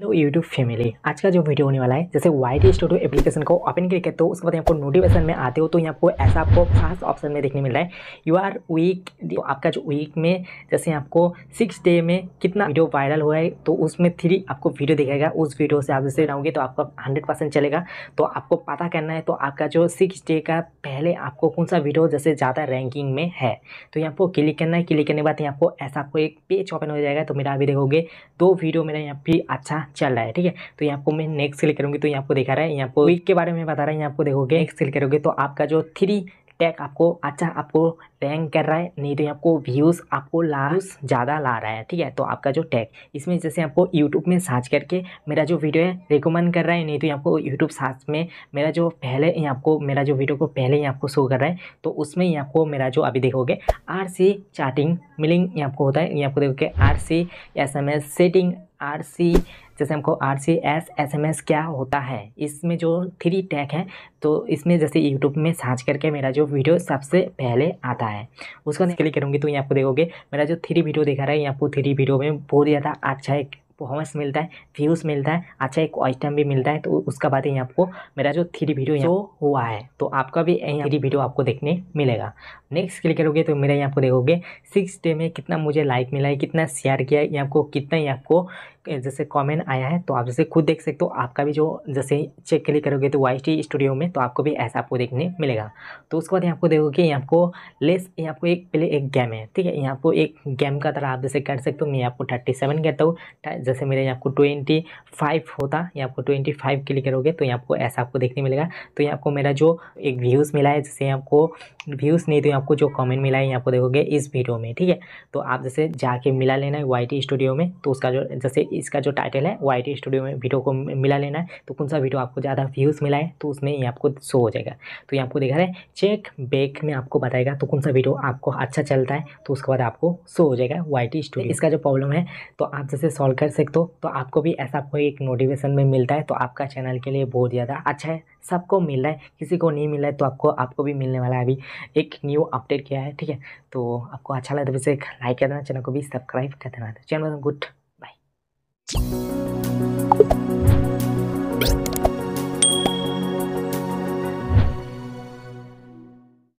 hello YouTube family आज का जो वीडियो होने वाला है जैसे वाई टी स्टूडियो एप्लीकेशन को ओपन करके तो उसके बाद आपको नोटिफिकेशन में आते हो तो यहाँ आपको ऐसा आपको फास्ट ऑप्शन में देखने मिल रहा है यू आर वीक तो आपका जो वीक में जैसे आपको सिक्स डे में कितना वीडियो वायरल हुआ है तो उसमें थ्री आपको वीडियो दिखेगा उस वीडियो से आप जैसे रहोगे तो आपका हंड्रेड चलेगा तो आपको पता करना है तो आपका जो सिक्स डे का पहले आपको कौन सा वीडियो जैसे ज़्यादा रैंकिंग में है तो यहाँ आपको क्लिक करना है क्लिक करने के बाद यहाँ आपको ऐसा आपको एक पेज ओपन हो जाएगा तो मेरा अभी देखोगे दो वीडियो मेरा यहाँ भी अच्छा चल रहा है ठीक है तो यहाँ को मैं नेक्स्ट सेल करूँगी तो यहाँ को देखा रहा है यहाँ को वीक के बारे में बता रहा है यहाँ को देखोगे नेक्स्ट सेल करोगे तो आपका जो थ्री टैग आपको अच्छा आपको रैंक कर रहा है नहीं तो आपको व्यूज़ आपको ला ज़्यादा ला रहा है ठीक है तो आपका जो टैग इसमें जैसे आपको यूट्यूब में सर्च करके मेरा जो वीडियो है रिकमेंड कर रहा है नहीं तो यहाँ को यूट्यूब सर्च में मेरा जो पहले ही आपको मेरा जो वीडियो को पहले ही आपको शो कर रहा है तो उसमें ही आपको मेरा जो अभी देखोगे आर सी चार्टिंग मिलिंग यहाँ आपको होता है यहाँ आपको देखोगे R C S M S setting R C जैसे हमको R C S S M S क्या होता है इसमें जो थ्री टैग है तो इसमें जैसे यूट्यूब में सर्च करके मेरा जो वीडियो सबसे पहले आता है उसको क्लिक करूँगी तो यहाँ पर देखोगे मेरा जो थ्री वीडियो देखा रहा है यहाँ पर थ्री वीडियो में बहुत ज़्यादा अच्छा एक परफॉर्मेंस मिलता है व्यूज़ मिलता है अच्छा एक आइटम भी मिलता है तो उसका बाद ही आपको मेरा जो थ्री वीडियो यहाँ हुआ है तो आपका भी यहाँ थ्री वीडियो आपको देखने मिलेगा नेक्स्ट क्लिक करोगे तो मेरा यहाँ आपको देखोगे सिक्स डे में कितना मुझे लाइक मिला है कितना शेयर किया है आपको कितना ही आपको जैसे कमेंट आया है तो आप जैसे खुद देख सकते हो आपका भी जो जैसे चेक क्लिक करोगे तो वाई स्टूडियो में तो आपको भी ऐसा आपको देखने मिलेगा तो उसके बाद यहाँ को देखोगे यहाँ को लेस यहाँ को एक पहले एक गेम है ठीक है यहाँ को एक गेम का तरह आप जैसे कर सकते हो मैं आपको थर्टी सेवन कहता हूँ जैसे मेरे यहाँ को ट्वेंटी फाइव होता यहाँ को ट्वेंटी फाइव क्लिक करोगे तो यहाँ को ऐसा आपको देखने मिलेगा तो यहाँ को मेरा जो एक व्यूज़ मिला है जैसे आपको व्यूज़ नहीं तो आपको जो कमेंट मिला है यहाँ को देखोगे इस वीडियो में ठीक है तो आप जैसे जाके मिला लेना है वाई स्टूडियो में तो उसका जो जैसे इसका जो टाइटल है वाई टी स्टूडियो में वीडियो को मिला लेना है तो कौन सा वीडियो आपको ज़्यादा व्यूज़ मिला है तो उसमें ये आपको शो हो जाएगा तो ये आपको देखा है चेक बैक में आपको बताएगा तो कौन सा वीडियो आपको अच्छा चलता है तो उसके बाद आपको शो हो जाएगा वाई टी स्टूडियो इसका जो प्रॉब्लम है तो आप जैसे सॉल्व कर सकते हो तो आपको भी ऐसा कोई एक नोटिफिकेशन में मिलता है तो आपका चैनल के लिए बहुत ज़्यादा अच्छा है सबको मिल रहा है किसी को नहीं मिल रहा है तो आपको आपको भी मिलने वाला है अभी एक न्यू अपडेट किया है ठीक है तो आपको अच्छा है तो एक लाइक कर देना चैनल को भी सब्सक्राइब कर देना चैनल गुड you